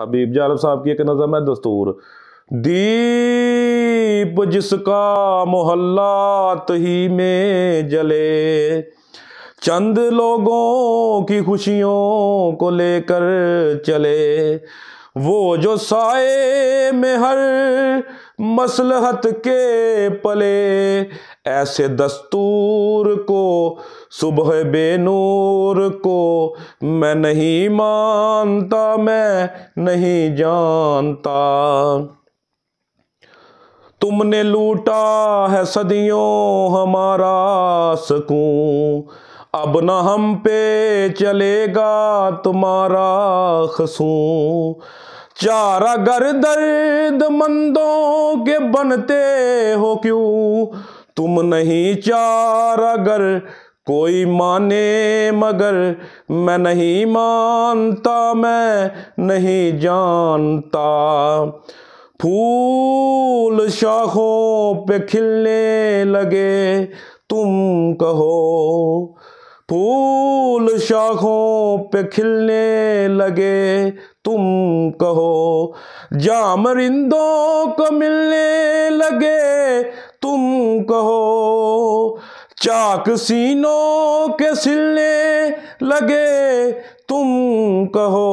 हबीब जालब साहब की एक नज़म है दस्तूर दीप जिसका मोहल्लात ही में जले चंद लोगों की खुशियों को लेकर चले वो जो साए में हर मसलहत के पले ऐसे दस्तूर को सुबह बेनूर को मैं नहीं मानता मैं नहीं जानता तुमने लूटा है सदियों हमारा सकू अब न हम पे चलेगा तुम्हारा खसू चारागर दर्द मंदों के बनते हो क्यों तुम नहीं चारागर कोई माने मगर मैं नहीं मानता मैं नहीं जानता फूल शाखों पे खिलने लगे तुम कहो फूल शाखों पे खिलने लगे तुम कहो जामरिंदों को मिलने लगे तुम कहो चाक सीनों के सिलने लगे तुम कहो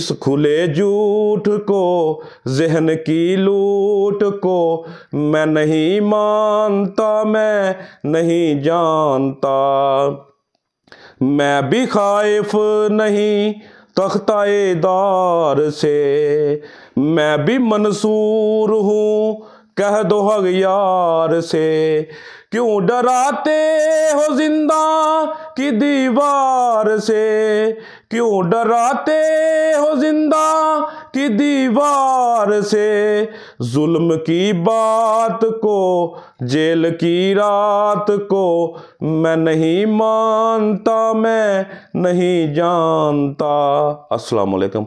इस खुले झूठ को जहन की लूट को मैं नहीं मानता मैं नहीं जानता मैं भी खाइफ नहीं तख्ताए दार से मैं भी मंसूर हूँ कह दो हग यार से क्यों डराते हो जिंदा की दीवार से क्यों डराते हो जिंदा की दीवार से जुल्म की बात को जेल की रात को मैं नहीं मानता मैं नहीं जानता अस्सलाम वालेकुम